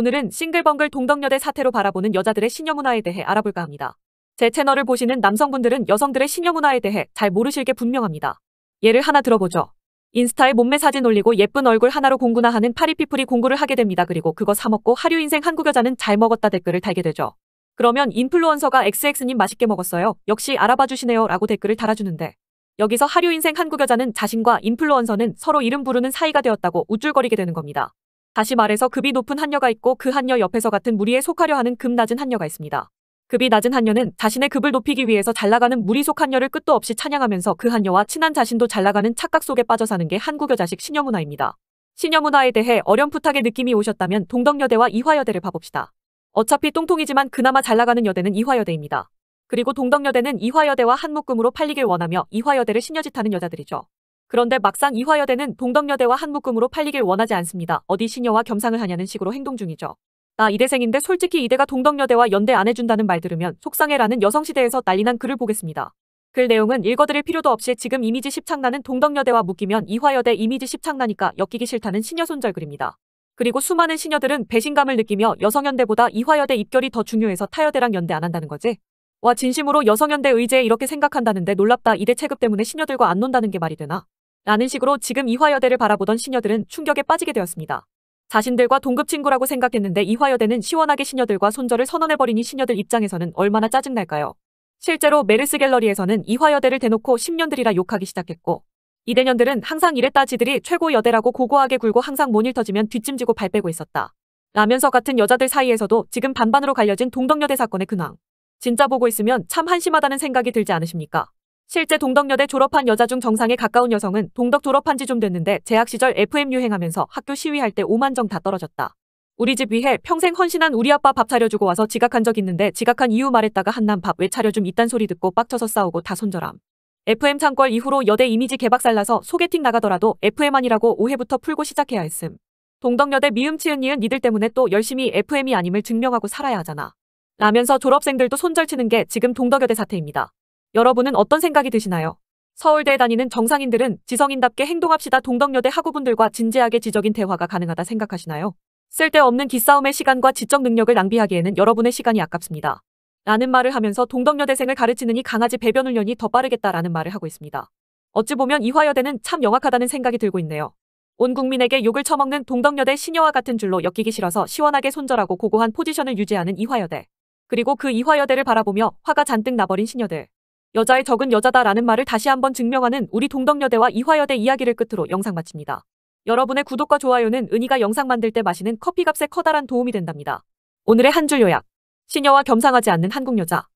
오늘은 싱글벙글 동덕여대 사태로 바라보는 여자들의 신여문화에 대해 알아볼까 합니다. 제 채널을 보시는 남성분들은 여성들의 신여문화에 대해 잘 모르실 게 분명합니다. 예를 하나 들어보죠. 인스타에 몸매 사진 올리고 예쁜 얼굴 하나로 공구나 하는 파리피플이 공구를 하게 됩니다. 그리고 그거 사먹고 하류 인생 한국 여자는 잘 먹었다 댓글을 달게 되죠. 그러면 인플루언서가 XX님 맛있게 먹었어요. 역시 알아봐 주시네요. 라고 댓글을 달아주는데 여기서 하류 인생 한국 여자는 자신과 인플루언서는 서로 이름 부르는 사이가 되었다고 우쭐거리게 되는 겁니다. 다시 말해서 급이 높은 한녀가 있고 그 한녀 옆에서 같은 무리에 속하려 하는 급 낮은 한녀가 있습니다. 급이 낮은 한녀는 자신의 급을 높이기 위해서 잘나가는 무리 속 한녀를 끝도 없이 찬양하면서 그 한녀와 친한 자신도 잘나가는 착각 속에 빠져 사는 게 한국여 자식 신여문화입니다. 신여문화에 대해 어렴풋하게 느낌이 오셨다면 동덕여대와 이화여대를 봐봅시다. 어차피 똥통이지만 그나마 잘나가는 여대는 이화여대입니다. 그리고 동덕여대는 이화여대와 한묶음으로 팔리길 원하며 이화여대를 신여짓하는 여자들이죠. 그런데 막상 이화여대는 동덕여대와 한묶음으로 팔리길 원하지 않습니다. 어디 신녀와 겸상을 하냐는 식으로 행동 중이죠. 나 이대생인데 솔직히 이대가 동덕여대와 연대 안 해준다는 말 들으면 속상해라는 여성시대에서 난리난 글을 보겠습니다. 글 내용은 읽어드릴 필요도 없이 지금 이미지 십창나는 동덕여대와 묶이면 이화여대 이미지 십창나니까 엮이기 싫다는 신녀 손절글입니다. 그리고 수많은 신녀들은 배신감을 느끼며 여성연대보다 이화여대 입결이 더 중요해서 타여대랑 연대 안 한다는 거지. 와 진심으로 여성연대 의제에 이렇게 생각한다는데 놀랍다 이대 체급 때문에 신녀들과안 논다는 게 말이 되나. 라는 식으로 지금 이화여대를 바라보던 신녀들은 충격에 빠지게 되었습니다. 자신들과 동급 친구라고 생각했는데 이화여대는 시원하게 신녀들과 손절을 선언해버리니 신녀들 입장에서는 얼마나 짜증날까요? 실제로 메르스 갤러리에서는 이화여대를 대놓고 10년들이라 욕하기 시작했고 이대년들은 항상 이랬다 지들이 최고 여대라고 고고하게 굴고 항상 모일 터지면 뒷짐지고 발 빼고 있었다. 라면서 같은 여자들 사이에서도 지금 반반으로 갈려진 동덕여대 사건의 근황. 진짜 보고 있으면 참 한심하다는 생각이 들지 않으십니까? 실제 동덕여대 졸업한 여자 중 정상에 가까운 여성은 동덕 졸업한 지 좀 됐는데 재학 시절 FM 유행하면서 학교 시위할 때 5만 정다 떨어졌다. 우리 집 위해 평생 헌신한 우리 아빠 밥 차려주고 와서 지각한 적 있는데 지각한 이유 말했다가 한남 밥 왜 차려줌 이딴 소리 듣고 빡쳐서 싸우고 다 손절함. FM 창궐 이후로 여대 이미지 개박살나서 소개팅 나가더라도 FM 아니라고 오해부터 풀고 시작해야 했음. 동덕여대 미음 치은 니은 니들 때문에 또 열심히 FM이 아님을 증명하고 살아야 하잖아. 라면서 졸업생들도 손절치는 게 지금 동덕여대 사태입니다. 여러분은 어떤 생각이 드시나요? 서울대에 다니는 정상인들은 지성인답게 행동합시다 동덕여대 학우분들과 진지하게 지적인 대화가 가능하다 생각하시나요? 쓸데없는 기싸움의 시간과 지적 능력을 낭비하기에는 여러분의 시간이 아깝습니다. 라는 말을 하면서 동덕여대생을 가르치는 이 강아지 배변 훈련이 더 빠르겠다라는 말을 하고 있습니다. 어찌 보면 이화여대는 참 영악하다는 생각이 들고 있네요. 온 국민에게 욕을 처먹는 동덕여대 신여와 같은 줄로 엮이기 싫어서 시원하게 손절하고 고고한 포지션을 유지하는 이화여대. 그리고 그 이화여대를 바라보며 화가 잔뜩 나버린 신여들 여자의 적은 여자다라는 말을 다시 한번 증명하는 우리 동덕여대와 이화여대 이야기를 끝으로 영상 마칩니다. 여러분의 구독과 좋아요는 은희가 영상 만들 때 마시는 커피값에 커다란 도움이 된답니다. 오늘의 한 줄 요약. 시녀와 겸상하지 않는 한국 여자.